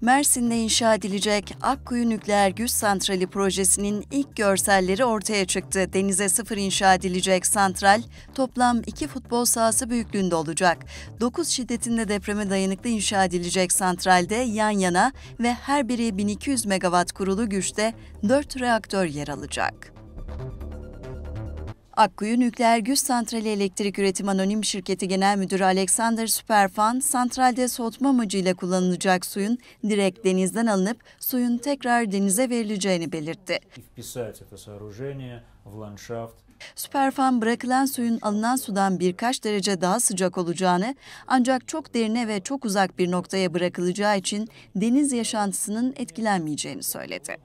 Mersin'de inşa edilecek Akkuyu Nükleer Güç Santrali projesinin ilk görselleri ortaya çıktı. Denize sıfır inşa edilecek santral toplam iki futbol sahası büyüklüğünde olacak. 9 şiddetinde depreme dayanıklı inşa edilecek santralde yan yana ve her biri 1200 megawatt kurulu güçte 4 reaktör yer alacak. Akkuyu Nükleer Güç Santrali Elektrik Üretim Anonim Şirketi Genel Müdürü Alexander Superfan, santralde soğutma amacıyla kullanılacak suyun direkt denizden alınıp suyun tekrar denize verileceğini belirtti. Superfan, bırakılan suyun alınan sudan birkaç derece daha sıcak olacağını ancak çok derine ve çok uzak bir noktaya bırakılacağı için deniz yaşantısının etkilenmeyeceğini söyledi.